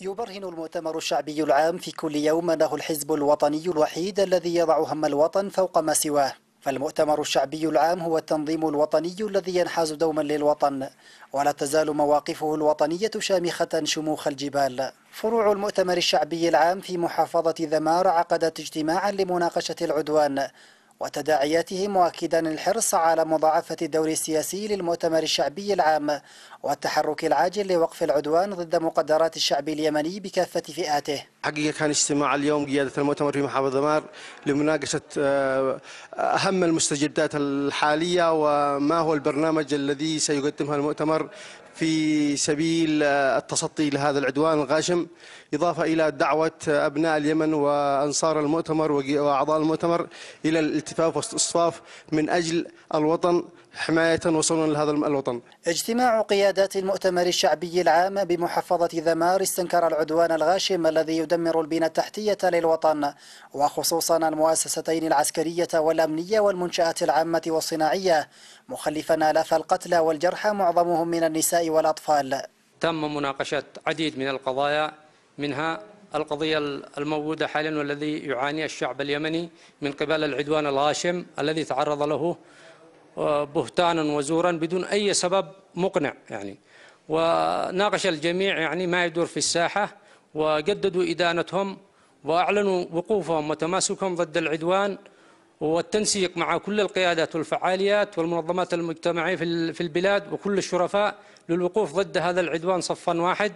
يبرهن المؤتمر الشعبي العام في كل يوم أنه الحزب الوطني الوحيد الذي يضع هم الوطن فوق ما سواه فالمؤتمر الشعبي العام هو التنظيم الوطني الذي ينحاز دوما للوطن ولا تزال مواقفه الوطنية شامخة شموخ الجبال فروع المؤتمر الشعبي العام في محافظة ذمار عقدت اجتماعا لمناقشة العدوان وتداعياته مؤكدا الحرص على مضاعفة الدور السياسي للمؤتمر الشعبي العام والتحرك العاجل لوقف العدوان ضد مقدرات الشعب اليمني بكافة فئاته حقيقة كان اجتماع اليوم قيادة المؤتمر في محافظة مار لمناقشة آه، أهم المستجدات الحالية وما هو البرنامج الذي سيقدمها المؤتمر في سبيل التصدي لهذا العدوان الغاشم إضافة إلى دعوة أبناء اليمن وأنصار المؤتمر وأعضاء المؤتمر إلى الالتفاف والاصطفاف من أجل الوطن حماية وصولا لهذا الوطن اجتماع قيادات المؤتمر الشعبي العام بمحافظة ذمار استنكر العدوان الغاشم الذي يدمر البنى التحتية للوطن وخصوصا المؤسستين العسكرية والأمنية والمنشآت العامة والصناعية مخلفا آلاف القتلى والجرحى معظمهم من النساء والأطفال تم مناقشة عديد من القضايا منها القضية الموجودة حاليا والذي يعاني الشعب اليمني من قبل العدوان الغاشم الذي تعرض له بهتانا وزورا بدون أي سبب مقنع يعني وناقش الجميع يعني ما يدور في الساحة وجددوا إدانتهم وأعلنوا وقوفهم وتماسكهم ضد العدوان والتنسيق مع كل القيادات والفعاليات والمنظمات المجتمعية في البلاد وكل الشرفاء للوقوف ضد هذا العدوان صفا واحد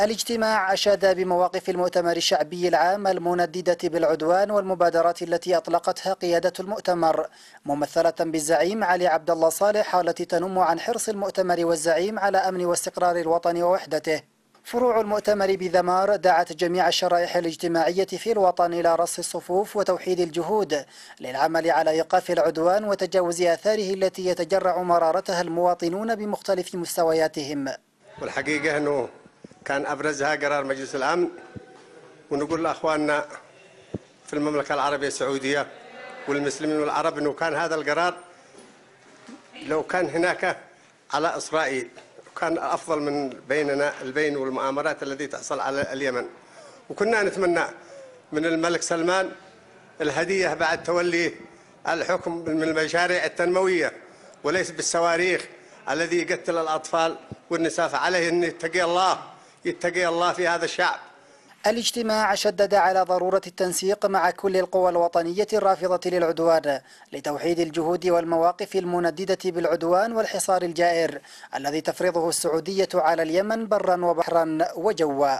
الاجتماع أشاد بمواقف المؤتمر الشعبي العام المنددة بالعدوان والمبادرات التي أطلقتها قيادة المؤتمر ممثلة بالزعيم علي عبد الله صالح التي تنم عن حرص المؤتمر والزعيم على أمن واستقرار الوطن ووحدته فروع المؤتمر بذمار دعت جميع الشرائح الاجتماعية في الوطن إلى رص الصفوف وتوحيد الجهود للعمل على إيقاف العدوان وتجاوز آثاره التي يتجرع مرارتها المواطنون بمختلف مستوياتهم والحقيقة أنه كان أبرزها قرار مجلس الأمن ونقول لأخواننا في المملكة العربية السعودية والمسلمين والعرب أنه كان هذا القرار لو كان هناك على إسرائيل كان أفضل من بيننا البين والمؤامرات التي تحصل على اليمن وكنا نتمنى من الملك سلمان الهدية بعد تولي الحكم من المشاريع التنموية وليس بالصواريخ الذي يقتل الأطفال والنساء فعليه أن يتقي الله يتقي الله في هذا الشعب الاجتماع شدد على ضرورة التنسيق مع كل القوى الوطنية الرافضة للعدوان لتوحيد الجهود والمواقف المنددة بالعدوان والحصار الجائر الذي تفرضه السعودية على اليمن برا وبحرا وجوا